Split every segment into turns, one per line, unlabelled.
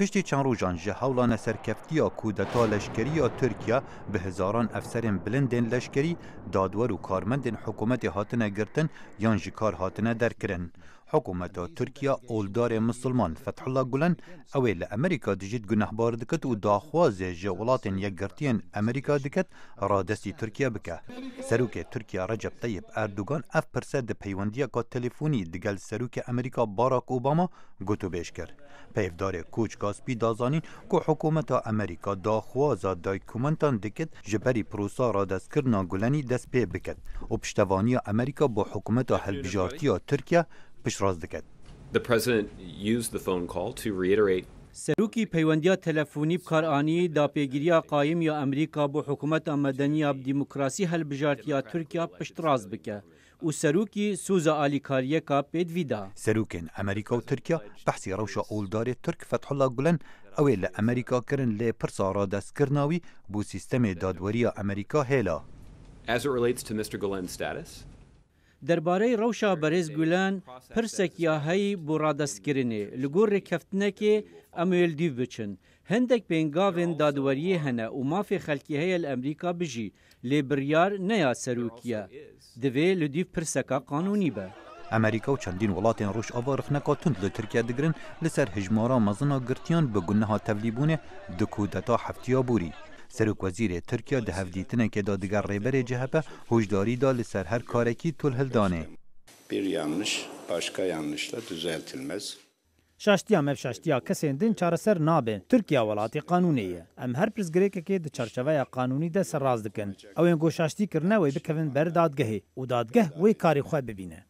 پشتی چند روژان جه حولان سرکفتیا کودتا لشکریا ترکیا به هزاران افسرین بلندین لشکری دادور و کارمندین حکومت هاتنه گرتن یان جکار هاتنه درکرن حکومت ترکیه اولدار مسلمان فتح الله گلن او له امریکا دجید گناهبار دکت او داخواز جولات یگرتین امریکا دکت را دستی ترکیه بکه سروک ترکیه رجب طیب اردوگان اف پرسه د پیوندیه کا تلفونی دگل سروک امریکا باراک اوباما گوتو بیش کرد پیفدار کوچ کاسپی دازانین کو حکومت امریکا داخواز دایکومنتان دکت جبری پروسا را دست کرنا گلنی دست پی بکت و پشتوانی امریکا با حکومت هلبجارتی ترکیه پیشڕاز دەکات. The president used the phone call to reiterate سەرروکی پەیوەندیا تەلەفۆنی بکارانی داپێگیریا قایم یا ئەمریکا بۆ حکوومەت ئەمەدەنیا دیموکراسی هەلبژارتیا تورکیا پشتڕاز بکە. و سەرروکی سوزە ئالیکاریەکە پێتویدا سەرروکن ئەمریکا و تورکیا بەحسی ڕەوشە ئۆلدارێ ترک فەتحڵا گولن ئەوێ لە ئەمریکا کرن لێ پرسارا دەستکردناوی بۆ سیستەمی دادوەریە ئەمریکا هێلا. As it relates to Mr. Glenn's status, دەربارەی ڕەوشا بەرێزگولان پرسێکیا هەیە بۆ ڕادەستکردێ لە گۆڕێک کەفتنەکێ ئەمێلدی بچن. هەندێک پێنگاوێن دادوەریە هەنە و مافی خەلکی هەیە لە ئەمریکا بژی لێ بڕیار نەیا سەرروکیە دەوێ لە دیف پرسەکە قانونی بە. ئەمریکا و چەندین وڵاتێن ڕۆژ ئەوەرخنەکە تند لە ترکیا دەگرن لەسەر هژمارە مەزنە گرتیان بە گونەها تەبلیبوونێ دکودەتا هەفتیا بووری سرک وزیر ترکیه ده هفدیتنه که دا دیگر ریبر جهبه هوجداری دا لسر هر کارکی تول هلدانه Bir yanlış başka yanlışla düzeltilmez. شاشتیا مف شاشتیا کسین دین چارەسەر نابن ترکیا وڵاتی قانونیە ئەم هەر پرسگرێکەکێ دە چەرچەوەیە قانونی دەسەر ڕاز دکن ئەوێن گۆشاشتی کردنەوەی بکەون بەردادگەهی و دادگەه وی کاری خوێ ببینە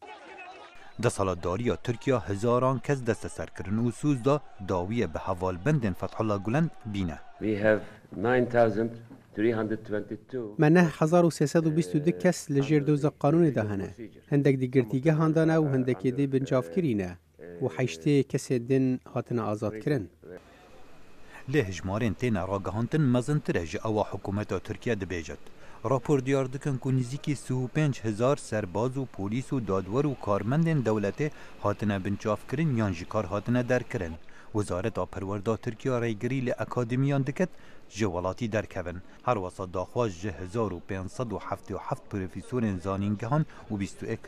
ده سالا داریا ترکیه هزاران کس دست سرکردن و سوزدا داویه به حوال بندن فتح الله گلند بینه منه 1322 کس لجیر دوز قانون ده هنه هندک دیگرتیگه هندانه و هندک دی بنجاف کرینه و حیشتی کسی دن هاتن آزاد کرن له هجمارین تینا راگهانتن مزنتره جه اوا حکومتا ترکیه دبیجد راپور دیار دکن که نزیکی سهو پنج هزار سرباز و پلیس و دادور و کارمندین دولت هاتنه بنچاف کرن یان جکار هاتنه در کرن. وزارت پروردا ترکیه ریگری لی اکادمیان دکت جوالاتی درکوین هر وسط داخواش جه 1577 پروفیسور زانینگهان و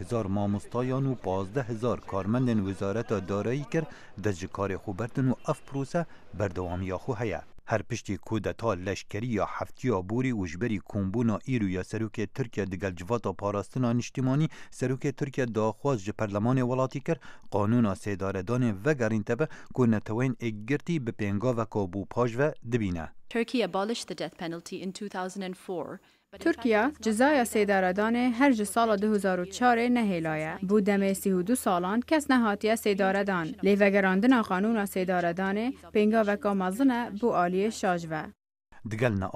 هزار مامستایان و هزار کارمند وزارت دارایی کرد جکار خوبردن و اف پروسه بردوامی خو هیا هر پشتی کودتا د یا لشکری یا هفتیا بوری وجبری کومبونا ایرو یا سروک ترکیه دگل جواتا پاراستنا نشتیمانی سروک ترکیه دا خواست جه پرلمان ولاتی کر قانون سیداردان و گرین که نتوین اگرتی به پینگا و کابو پاش و دبینه Turkey abolished the death penalty in 2004 بله، ترکیه جزای سیداردان هر جه سال 2004 نهیلایه بود دمه 32 سالان کس نهاتیه سیداردان لیوگراندن قانون سیداردان پینگا و کامازنه بو آلی شاجوه دگل نه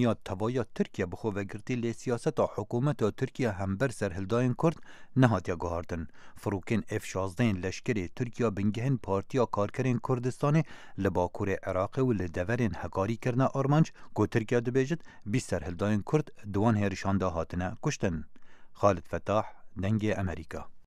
یا توایا ترکیه بخو گرتی لی سیاست و حکومت و ترکیه هم بر سر هلداین کرد نهاتیا گهاردن فروکین اف 16 لشکری ترکیه بنگهن پارتیا کارکرین کردستان لباکور عراق و لدورین هکاری کرنا آرمانج گو ترکیه بیجد بی سر هلداین کرد دوان هرشانده هاتنه کشتن خالد فتاح دنگ امریکا